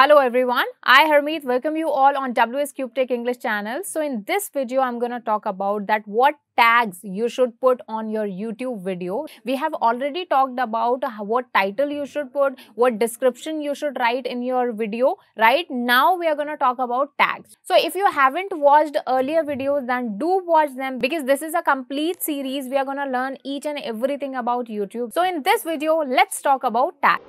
Hello everyone, I Harmeet welcome you all on WS Cube Tech English channel. So in this video, I'm going to talk about that what tags you should put on your YouTube video. We have already talked about what title you should put, what description you should write in your video, right? Now we are going to talk about tags. So if you haven't watched earlier videos, then do watch them because this is a complete series. We are going to learn each and everything about YouTube. So in this video, let's talk about tags.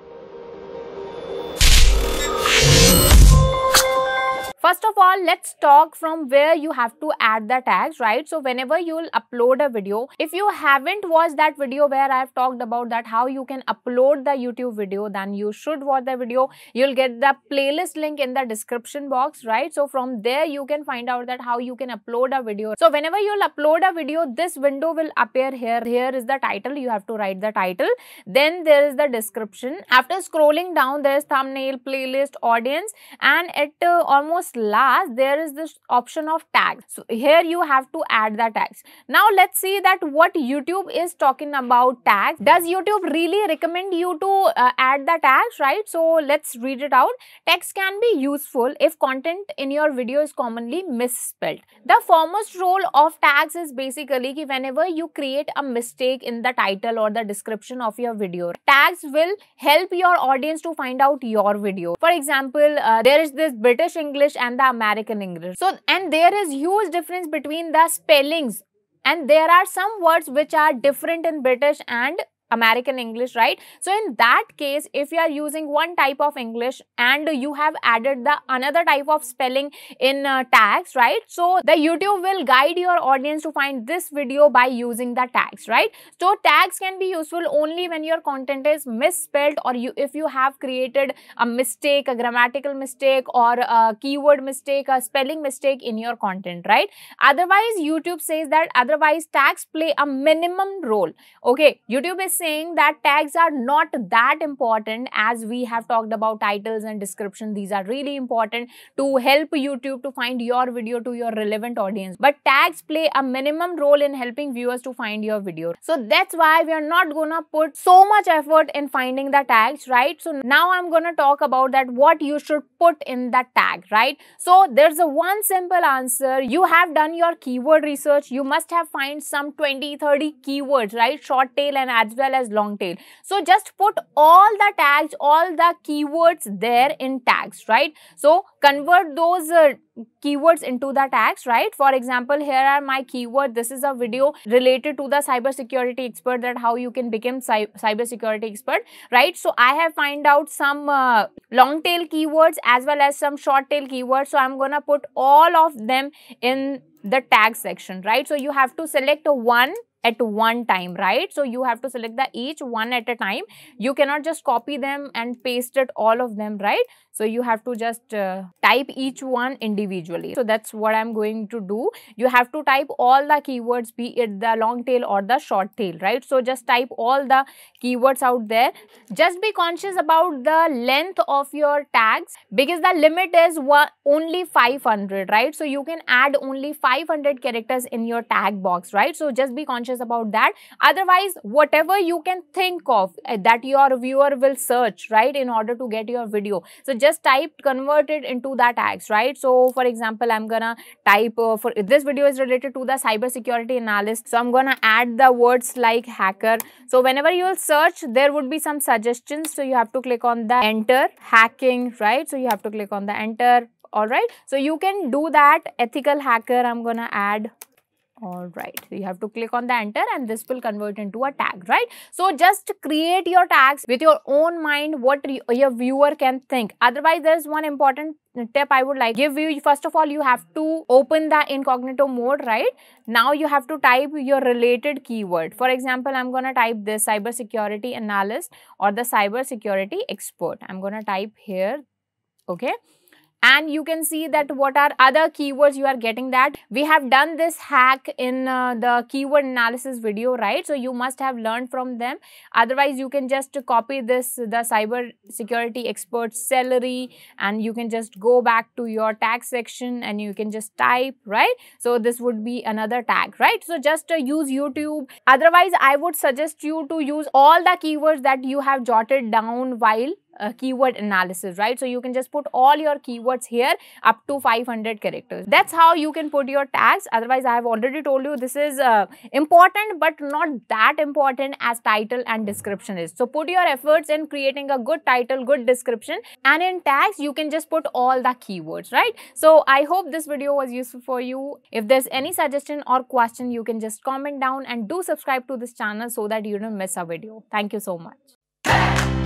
you First of all, let's talk from where you have to add the tags, right? So whenever you'll upload a video, if you haven't watched that video where I've talked about that how you can upload the YouTube video, then you should watch the video. You'll get the playlist link in the description box, right? So from there, you can find out that how you can upload a video. So whenever you'll upload a video, this window will appear here. Here is the title. You have to write the title. Then there is the description. After scrolling down, there's thumbnail, playlist, audience, and it uh, almost last there is this option of tags. So here you have to add the tags. Now let's see that what YouTube is talking about tags. Does YouTube really recommend you to uh, add the tags, right? So let's read it out. Tags can be useful if content in your video is commonly misspelled. The foremost role of tags is basically ki whenever you create a mistake in the title or the description of your video, tags will help your audience to find out your video. For example, uh, there is this British English and the American English. So, and there is huge difference between the spellings and there are some words which are different in British and American English, right? So in that case, if you are using one type of English and you have added the another type of spelling in uh, tags, right? So the YouTube will guide your audience to find this video by using the tags, right? So tags can be useful only when your content is misspelled or you if you have created a mistake, a grammatical mistake or a keyword mistake, a spelling mistake in your content, right? Otherwise, YouTube says that otherwise tags play a minimum role. Okay, YouTube is saying that tags are not that important as we have talked about titles and description. These are really important to help YouTube to find your video to your relevant audience. But tags play a minimum role in helping viewers to find your video. So that's why we are not gonna put so much effort in finding the tags, right? So now I'm gonna talk about that what you should put in that tag, right? So there's a one simple answer. You have done your keyword research. You must have find some 20, 30 keywords, right? Short tail and as well well as long tail. So just put all the tags, all the keywords there in tags, right? So convert those uh, keywords into the tags, right? For example, here are my keywords. This is a video related to the cybersecurity expert that how you can become cyber cybersecurity expert, right? So I have find out some uh, long tail keywords as well as some short tail keywords. So I'm gonna put all of them in the tag section, right? So you have to select one at one time, right? So you have to select the each one at a time. You cannot just copy them and paste it all of them, right? So you have to just uh, type each one individually. So that's what I'm going to do. You have to type all the keywords, be it the long tail or the short tail, right? So just type all the keywords out there. Just be conscious about the length of your tags because the limit is only 500, right? So you can add only 500 characters in your tag box, right? So just be conscious conscious about that. Otherwise, whatever you can think of uh, that your viewer will search, right, in order to get your video. So just type convert it into that axe, right? So for example, I'm gonna type uh, for this video is related to the cyber security analyst. So I'm gonna add the words like hacker. So whenever you will search, there would be some suggestions. So you have to click on the enter hacking, right? So you have to click on the enter all right so you can do that ethical hacker i'm gonna add all right you have to click on the enter and this will convert into a tag right so just create your tags with your own mind what your viewer can think otherwise there's one important tip i would like give you first of all you have to open the incognito mode right now you have to type your related keyword for example i'm gonna type this security analyst or the cyber security expert i'm gonna type here okay and you can see that what are other keywords you are getting that we have done this hack in uh, the keyword analysis video right so you must have learned from them otherwise you can just copy this the cyber security expert salary and you can just go back to your tag section and you can just type right so this would be another tag right so just uh, use youtube otherwise i would suggest you to use all the keywords that you have jotted down while uh, keyword analysis, right? So you can just put all your keywords here up to 500 characters. That's how you can put your tags. Otherwise, I have already told you this is uh, important, but not that important as title and description is. So put your efforts in creating a good title, good description, and in tags, you can just put all the keywords, right? So I hope this video was useful for you. If there's any suggestion or question, you can just comment down and do subscribe to this channel so that you don't miss a video. Thank you so much.